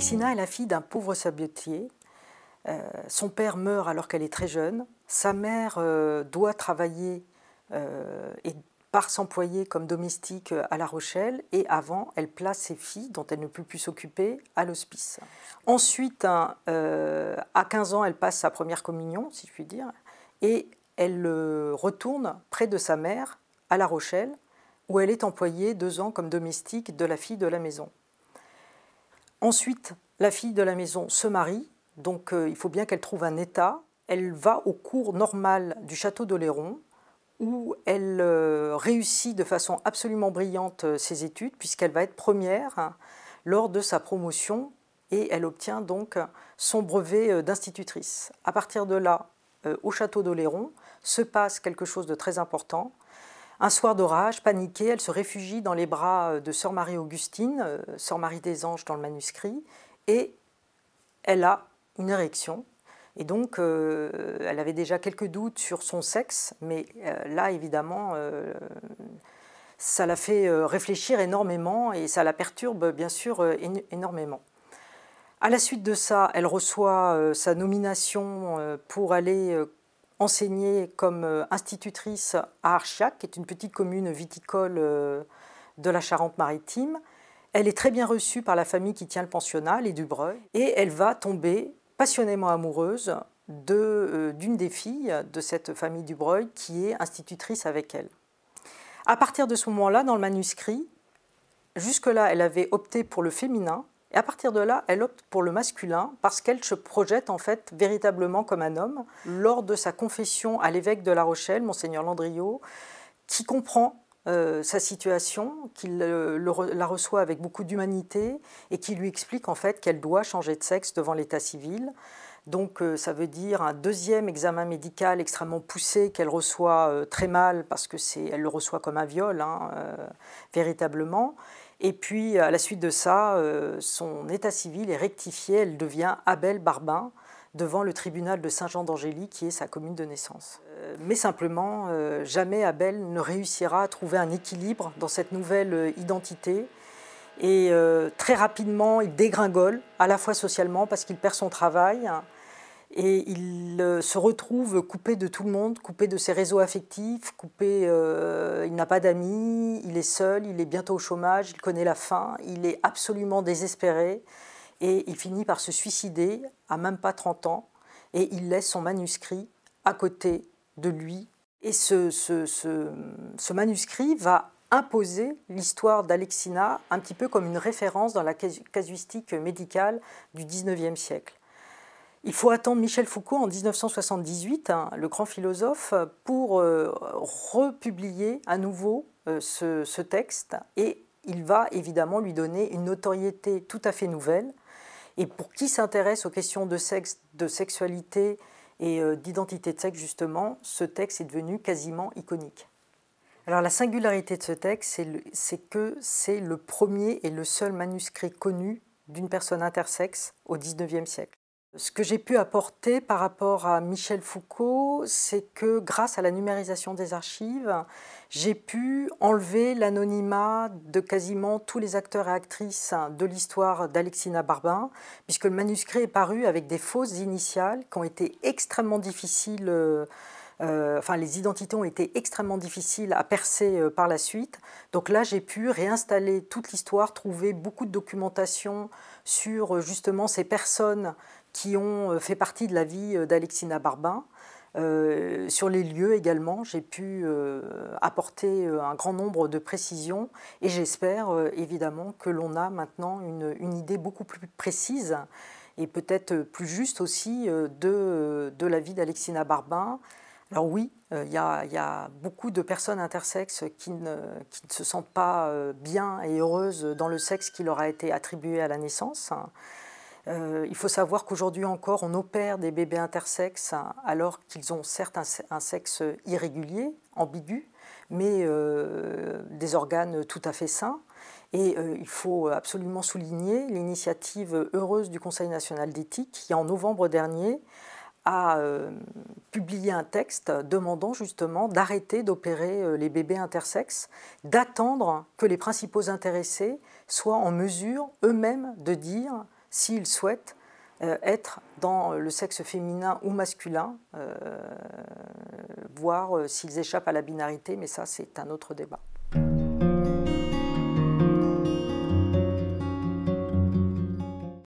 Alexina est la fille d'un pauvre sabotier. Euh, son père meurt alors qu'elle est très jeune. Sa mère euh, doit travailler euh, et part s'employer comme domestique à La Rochelle. Et avant, elle place ses filles, dont elle ne peut plus s'occuper, à l'hospice. Ensuite, à 15 ans, elle passe sa première communion, si je puis dire. Et elle retourne près de sa mère, à La Rochelle, où elle est employée deux ans comme domestique de la fille de la maison. Ensuite, la fille de la maison se marie, donc euh, il faut bien qu'elle trouve un état. Elle va au cours normal du château d'Oléron, où elle euh, réussit de façon absolument brillante euh, ses études, puisqu'elle va être première hein, lors de sa promotion et elle obtient donc son brevet d'institutrice. À partir de là, au château d'Oléron, se passe quelque chose de très important, un soir d'orage, paniquée, elle se réfugie dans les bras euh, de Sœur Marie-Augustine, euh, Sœur Marie des Anges dans le manuscrit, et elle a une érection. Et donc, euh, elle avait déjà quelques doutes sur son sexe, mais là, évidemment, ça la fait réfléchir énormément et ça la perturbe, bien sûr, énormément. À la suite de ça, elle reçoit sa nomination pour aller enseignée comme euh, institutrice à Archiac, qui est une petite commune viticole euh, de la Charente-Maritime. Elle est très bien reçue par la famille qui tient le pensionnat, les Dubreuil, et elle va tomber passionnément amoureuse euh, d'une de, des filles de cette famille Dubreuil qui est institutrice avec elle. À partir de ce moment-là, dans le manuscrit, jusque-là, elle avait opté pour le féminin, et à partir de là, elle opte pour le masculin parce qu'elle se projette en fait véritablement comme un homme. Lors de sa confession à l'évêque de La Rochelle, monseigneur Landriot, qui comprend euh, sa situation, qui euh, la reçoit avec beaucoup d'humanité et qui lui explique en fait qu'elle doit changer de sexe devant l'état civil. Donc euh, ça veut dire un deuxième examen médical extrêmement poussé qu'elle reçoit très mal parce que c'est elle le reçoit comme un viol hein, véritablement et puis, à la suite de ça, euh, son état civil est rectifié, elle devient Abel Barbin devant le tribunal de Saint-Jean d'Angély, qui est sa commune de naissance. Euh, mais simplement, euh, jamais Abel ne réussira à trouver un équilibre dans cette nouvelle identité. Et très rapidement, il dégringole, à la fois socialement, parce qu'il perd son travail, hein, et il euh, se retrouve coupé de tout le monde, coupé de ses réseaux affectifs, coupé, euh, il n'a pas d'amis, il est seul, il est bientôt au chômage, il connaît la faim, il est absolument désespéré et il finit par se suicider à même pas 30 ans et il laisse son manuscrit à côté de lui. Et ce, ce, ce, ce manuscrit va imposer l'histoire d'Alexina un petit peu comme une référence dans la casuistique médicale du 19e siècle. Il faut attendre Michel Foucault en 1978, hein, le grand philosophe, pour euh, republier à nouveau euh, ce, texte. Et il va évidemment lui donner une notoriété tout à fait nouvelle. Et pour qui s'intéresse aux questions de sexe, de sexualité et euh, d'identité de sexe, justement, ce texte est devenu quasiment iconique. Alors la singularité de ce texte, c'est que c'est le premier et le seul manuscrit connu d'une personne intersexe au XIXe siècle. Ce que j'ai pu apporter par rapport à Michel Foucault, c'est que grâce à la numérisation des archives, j'ai pu enlever l'anonymat de quasiment tous les acteurs et actrices de l'histoire d'Alexina Barbin, puisque le manuscrit est paru avec des fausses initiales qui ont été extrêmement difficiles. Euh, euh, enfin, les identités ont été extrêmement difficiles à percer euh, par la suite. Donc là, j'ai pu réinstaller toute l'histoire, trouver beaucoup de documentation sur justement ces personnes qui ont euh, fait partie de la vie euh, d'Alexina Barbin. Euh, sur les lieux également, j'ai pu apporter un grand nombre de précisions et j'espère évidemment que l'on a maintenant une, une, idée beaucoup plus précise et peut-être plus juste aussi de, de, la vie d'Alexina Barbin. Alors oui, il y, y, a beaucoup de personnes intersexes qui ne, qui ne se sentent pas bien et heureuses dans le sexe qui leur a été attribué à la naissance. Euh, il faut savoir qu'aujourd'hui encore, on opère des bébés intersexes hein, alors qu'ils ont certes un, sexe irrégulier, ambigu, mais euh, des organes tout à fait sains. Et euh, il faut absolument souligner l'initiative heureuse du Conseil national d'éthique qui, en novembre dernier, a publié un texte demandant justement d'arrêter d'opérer les bébés intersexes, d'attendre que les principaux intéressés soient en mesure eux-mêmes de dire s'ils souhaitent euh, être dans le sexe féminin ou masculin, euh, voire euh, s'ils échappent à la binarité, mais ça c'est un autre débat.